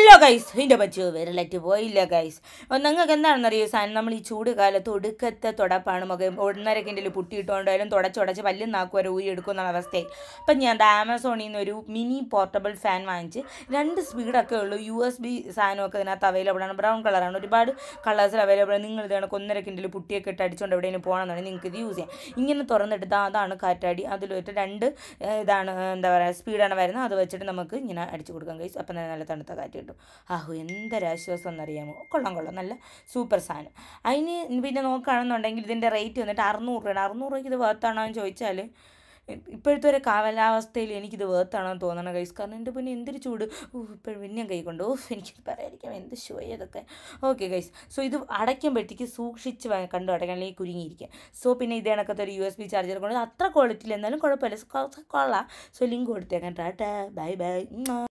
hello guys ഇതിൻ്റെ പറ്റി വിരലറ്റ് പോയില്ല ഗൈസ് നിങ്ങൾക്ക് എന്താണെന്നറിയോ സാധനം നമ്മൾ ഈ ചൂട് കാലത്ത് ഒടുക്കത്തെ തുടപ്പാണ് മുഖം ഒന്നരക്കിൻ്റെ കിണ്ടിൽ പുട്ടിയിട്ടുകൊണ്ടായാലും തുടച്ചുടച്ച് പല്ലും നാക്കു വരെ ഊരി എടുക്കുമെന്നുള്ള അവസ്ഥയിൽ അപ്പം ഞാൻ ആമസോണിൽ നിന്ന് ഒരു മിനി പോർട്ടബിൾ ഫാൻ വാങ്ങിച്ച് രണ്ട് സ്പീഡൊക്കെ ഉള്ളൂ യു എസ് ബി സാധനമൊക്കെ ഇതിനകത്ത് അവൈലബിൾ ആണ് ബ്രൗൺ കളറാണ് ഒരുപാട് കളേഴ്സിൽ അവൈലബിൾ ആണ് നിങ്ങൾ ഇതാണ് ഒന്നര കിണ്ടിൽ പുട്ടിയൊക്കെ ഇട്ട് അടിച്ചുകൊണ്ട് എവിടെയെങ്കിലും പോകണമെന്നുണ്ടെങ്കിൽ നിങ്ങൾക്ക് ഇത് യൂസ് ചെയ്യാം ഇങ്ങനെ തുറന്നെടുത്താൽ അതാണ് കാറ്റാടി അതിലൊരു രണ്ട് ഇതാണ് എന്താ പറയുക സ്പീഡാണ് വരുന്നത് അത് വെച്ചിട്ട് നമുക്ക് ഇങ്ങനെ അടിച്ചു കൊടുക്കാൻ കഴിയും അപ്പം നല്ല തണുത്ത കാറ്റ് കിട്ടും ആഹു എന്തൊരാശ്വാസം എന്നറിയാമോ കൊള്ളാം കൊള്ളാം നല്ല സൂപ്പർ സാധനം അതിന് പിന്നെ നോക്കുകയാണെന്നുണ്ടെങ്കിൽ ഇതിൻ്റെ റേറ്റ് വന്നിട്ട് അറുന്നൂറ് രൂപയാണ് അറുന്നൂറ് രൂപയ്ക്ക് ഇത് വേർത്താണോ എന്ന് ചോദിച്ചാൽ ഇപ്പോഴത്തെ ഒരു കാലാവസ്ഥയിൽ എനിക്കിത് വേർത്താണോ എന്ന് തോന്നണം കൈസ് കാരണം എൻ്റെ പിന്നെ എന്തൊരു ചൂട് ഇപ്പോഴും പിന്നെയും കൈ കൊണ്ട് ഓ എനിക്ക് പറയാതിരിക്കാം എന്ത് ഷോയ ഇതൊക്കെ ഓക്കെ കൈസ് സോ ഇത് അടയ്ക്കുമ്പോഴത്തേക്ക് സൂക്ഷിച്ച് കണ്ടു അടയ്ക്കാൻ അല്ലെങ്കിൽ കുരുങ്ങിയിരിക്കുക സോ പിന്നെ ഇതേ കണക്കത്തെ ഒരു യു എസ് ബി ചാർജർ കൊണ്ട് അത്ര ക്വാളിറ്റിയിൽ എന്നാലും കുഴപ്പമില്ല കൊള്ളാം സോ ലിങ്ക് കൊടുത്തേക്കാം ടാ ബൈ ബൈ